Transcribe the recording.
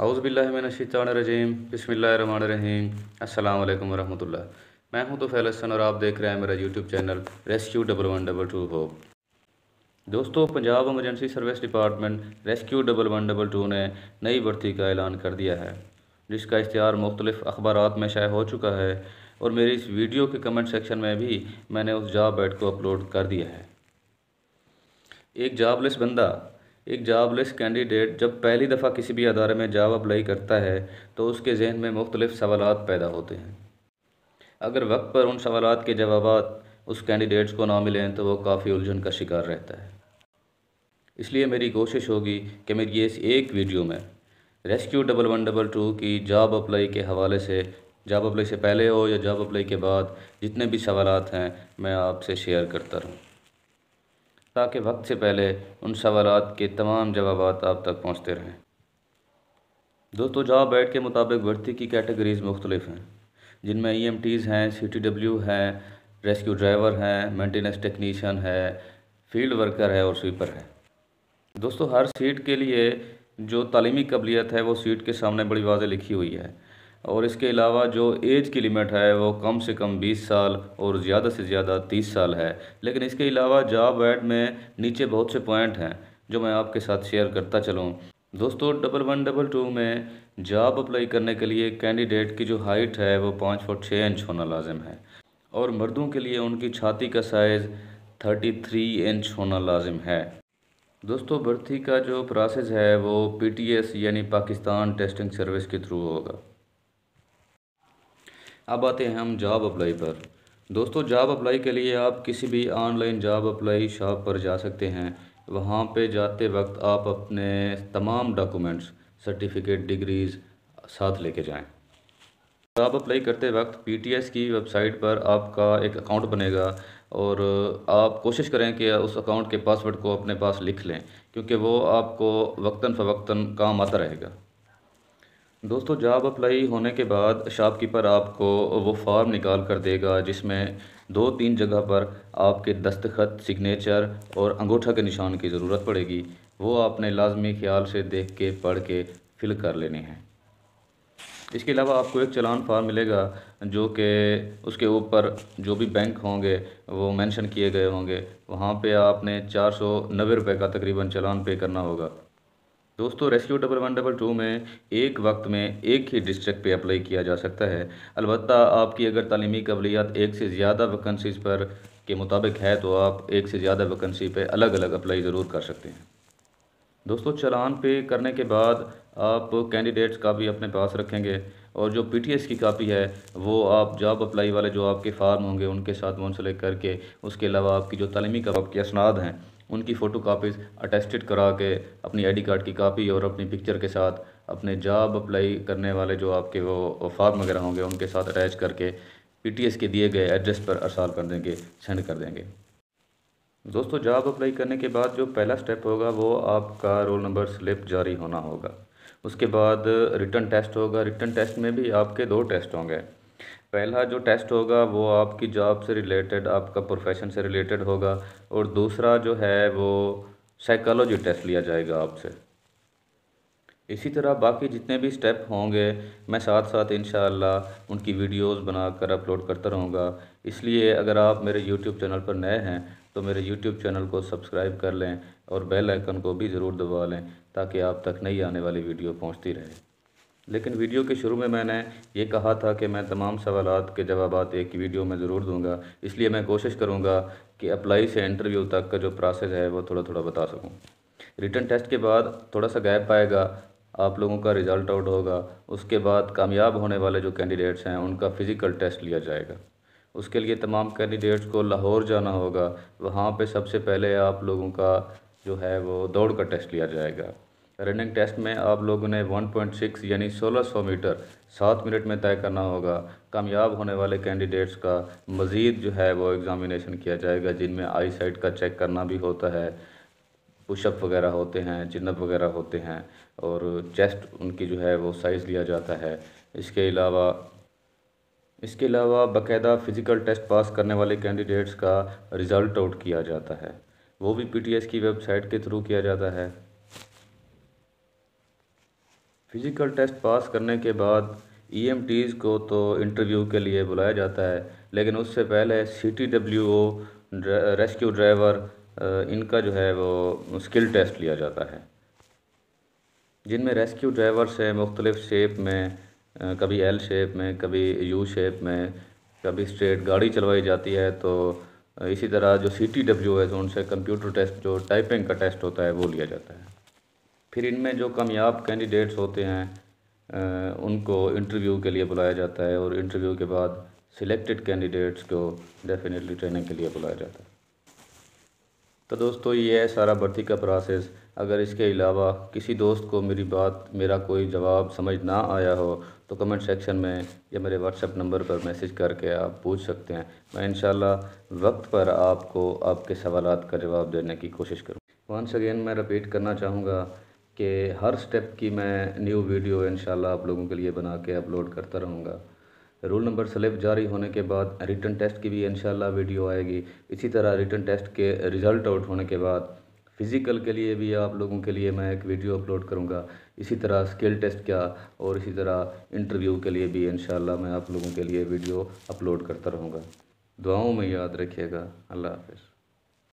आउज़बिल्लिमिनशानरजीम बसमीम अल्लाम वरहमल मैं हूं तो फैलसन और आप देख रहे हैं मेरा YouTube channel rescue double one double two हो दोस्तों Punjab emergency service department rescue double one double two ने नई भर्ती का ऐलान कर दिया है जिसका इश्तहार मुख्तलिफ अखबार में शाये हो चुका है और मेरी इस वीडियो के कमेंट सेक्शन में भी मैंने उस जॉब एड को अपलोड कर दिया है एक जॉबलेस बंदा एक जॉबलेस कैंडिडेट जब पहली दफ़ा किसी भी अदारे में जॉब अप्लाई करता है तो उसके जहन में मुख्तलिफ़ सवाल पैदा होते हैं अगर वक्त पर उन सवाल के जवाब उस कैंडिडेट्स को ना मिलें तो वो काफ़ी उलझन का शिकार रहता है इसलिए मेरी कोशिश होगी कि मेरी इस एक वीडियो में rescue double one double two की जॉब अप्लाई के हवाले से जॉब अप्लाई से पहले हो या जॉब अप्लाई के बाद जितने भी सवाल हैं मैं आपसे शेयर करता रहूँ ताकि वक्त से पहले उन सवाल के तमाम जवाब आप तक पहुँचते रहें दोस्तों जॉब बैट के मुताबिक भर्ती की कैटेगरीज़ मुख्तलिफ हैं जिनमें ई एम टीज़ हैं सी टी डब्ल्यू हैं रेस्क्यू ड्राइवर हैं मेंटेनेंस टेक्नीशियन है फील्ड वर्कर है और स्वीपर है दोस्तों हर सीट के लिए जो तालीमी कबलीत है वो सीट के सामने बड़ी वाजें लिखी हुई है और इसके अलावा जो एज की लिमिट है वो कम से कम 20 साल और ज़्यादा से ज़्यादा 30 साल है लेकिन इसके अलावा जॉब एड में नीचे बहुत से पॉइंट हैं जो मैं आपके साथ शेयर करता चलूँ दोस्तों डबल वन डबल टू में जॉब अप्लाई करने के लिए कैंडिडेट की जो हाइट है वो पाँच फुट छः इंच होना लाजम है और मर्दों के लिए उनकी छाती का साइज़ थर्टी थ्री इंच होना लाजम है दोस्तों भर्ती का जो प्रोसेस है वो पीटीएस यानी पाकिस्तान टेस्टिंग सर्विस के थ्रू होगा अब आते हैं हम जॉब अप्लाई पर दोस्तों जॉब अप्लाई के लिए आप किसी भी ऑनलाइन जॉब अप्लाई शॉप पर जा सकते हैं वहाँ पे जाते वक्त आप अपने तमाम डॉक्यूमेंट्स सर्टिफिकेट डिग्रीज़ साथ लेके जाएं जॉब अप्लाई करते वक्त पीटीएस की वेबसाइट पर आपका एक अकाउंट बनेगा और आप कोशिश करें कि उस अकाउंट के पासवर्ड को अपने पास लिख लें क्योंकि वो आपको वक्ता फ़वक्ता काम आता रहेगा दोस्तों जॉब अप्लाई होने के बाद शॉपकीपर आपको वो फॉर्म निकाल कर देगा जिसमें दो तीन जगह पर आपके दस्तखत सिग्नेचर और अंगूठा के निशान की ज़रूरत पड़ेगी वो आपने लाजमी ख्याल से देख के पढ़ के फिल कर लेने हैं इसके अलावा आपको एक चलान फार्म मिलेगा जो कि उसके ऊपर जो भी बैंक होंगे वो मेंशन किए गए होंगे वहाँ पे आपने चार सौ नब्बे रुपये का तकरीबन चलान पे करना होगा दोस्तों rescue double one double two में एक वक्त में एक ही डिस्ट्रिक्ट पे अप्लाई किया जा सकता है अलबत् आपकी अगर तलीमी कबलियात एक से ज़्यादा वैकेंसीज पर के मुताबिक है तो आप एक से ज़्यादा वैकेंसी पे अलग अलग अप्लाई ज़रूर कर सकते हैं दोस्तों चलान पे करने के बाद आप कैंडिडेट्स का भी अपने पास रखेंगे और जो पी की कापी है वो आप जॉब अप्लाई वाले जो आपके फार्म होंगे उनके साथ मुंसलिक करके उसके अलावा आपकी जो तलीमी का आपकी असनाद हैं उनकी फ़ोटो कापीज़ अटेस्टेड करा के अपनी आईडी कार्ड की कापी और अपनी पिक्चर के साथ अपने जॉब अप्लाई करने वाले जो आपके वो फॉर्म वगैरह होंगे उनके साथ अटैच करके पीटीएस के दिए गए एड्रेस पर अरसाल कर देंगे सेंड कर देंगे दोस्तों जॉब अप्लाई करने के बाद जो पहला स्टेप होगा वो आपका रोल नंबर स्लिप जारी होना होगा उसके बाद रिटर्न टेस्ट होगा रिटर्न टेस्ट में भी आपके दो टेस्ट होंगे पहला जो टेस्ट होगा वो आपकी जॉब से रिलेटेड आपका प्रोफेशन से रिलेटेड होगा और दूसरा जो है वो साइकोलॉजी टेस्ट लिया जाएगा आपसे इसी तरह बाकी जितने भी स्टेप होंगे मैं साथ साथ इन उनकी वीडियोस बनाकर अपलोड करता रहूँगा इसलिए अगर आप मेरे यूट्यूब चैनल पर नए हैं तो मेरे यूट्यूब चैनल को सब्सक्राइब कर लें और बेल आइकन को भी ज़रूर दबा लें ताकि आप तक नई आने वाली वीडियो पहुँचती रहे लेकिन वीडियो के शुरू में मैंने ये कहा था कि मैं तमाम सवाल के जवाब एक वीडियो में ज़रूर दूंगा इसलिए मैं कोशिश करूंगा कि अप्लाई से इंटरव्यू तक का जो प्रोसेस है वो थोड़ा थोड़ा बता सकूं रिटर्न टेस्ट के बाद थोड़ा सा गैप आएगा आप लोगों का रिज़ल्ट आउट होगा उसके बाद कामयाब होने वाले जो कैंडिडेट्स हैं उनका फ़िज़िकल टेस्ट लिया जाएगा उसके लिए तमाम कैंडिडेट्स को लाहौर जाना होगा वहाँ पर सबसे पहले आप लोगों का जो है वो दौड़ का टेस्ट लिया जाएगा रनिंग टेस्ट में आप लोगों ने 1.6 यानी 1600 मीटर सात मिनट में तय करना होगा कामयाब होने वाले कैंडिडेट्स का मज़ीद जो है वो एग्ज़ामिनेशन किया जाएगा जिनमें आई साइट का चेक करना भी होता है पुशअप वगैरह होते हैं चिनअप वगैरह होते हैं और चेस्ट उनकी जो है वो साइज़ लिया जाता है इसके अलावा इसके अलावा बाकायदा फ़िज़िकल टेस्ट पास करने वाले कैंडिडेट्स का रिज़ल्ट आउट किया जाता है वो भी पीटीएस की वेबसाइट के थ्रू किया जाता है फ़िज़िकल टेस्ट पास करने के बाद ई e टीज़ को तो इंटरव्यू के लिए बुलाया जाता है लेकिन उससे पहले सी टी डब्ल्यू ओ रेस्क्यू ड्राइवर इनका जो है वो स्किल टेस्ट लिया जाता है जिनमें रेस्क्यू ड्राइवर से मुख्तलिफ़ शेप में कभी एल शेप में कभी यू शेप में कभी स्ट्रेट गाड़ी चलवाई जाती है तो इसी तरह जो सी टी डब्ल्यू है उनसे कंप्यूटर टेस्ट जो टाइपिंग का टेस्ट होता है वो लिया जाता है फिर इनमें जो कामयाब कैंडिडेट्स होते हैं उनको इंटरव्यू के लिए बुलाया जाता है और इंटरव्यू के बाद सिलेक्टेड कैंडिडेट्स को डेफिनेटली ट्रेनिंग के लिए बुलाया जाता है तो दोस्तों ये है सारा भर्ती का प्रोसेस अगर इसके अलावा किसी दोस्त को मेरी बात मेरा कोई जवाब समझ ना आया हो तो कमेंट सेक्शन में या मेरे व्हाट्सएप नंबर पर मैसेज करके आप पूछ सकते हैं मैं इन वक्त पर आपको आपके सवाल का जवाब देने की कोशिश करूँ वंस अगेन मैं रिपीट करना चाहूँगा कि हर स्टेप की मैं न्यू वीडियो इन आप लोगों के लिए बना के अपलोड करता रहूँगा रूल नंबर स्लिप जारी होने के बाद रिटर्न टेस्ट की भी इन वीडियो आएगी इसी तरह रिटर्न टेस्ट के रिज़ल्ट आउट होने के बाद फ़िज़िकल के लिए भी आप लोगों के लिए मैं एक वीडियो अपलोड करूँगा इसी तरह स्किल टेस्ट का और इसी तरह इंटरव्यू के लिए भी इन मैं आप लोगों के लिए वीडियो अपलोड करता रहूँगा दुआओं में याद रखिएगा अल्लाह हाफिज़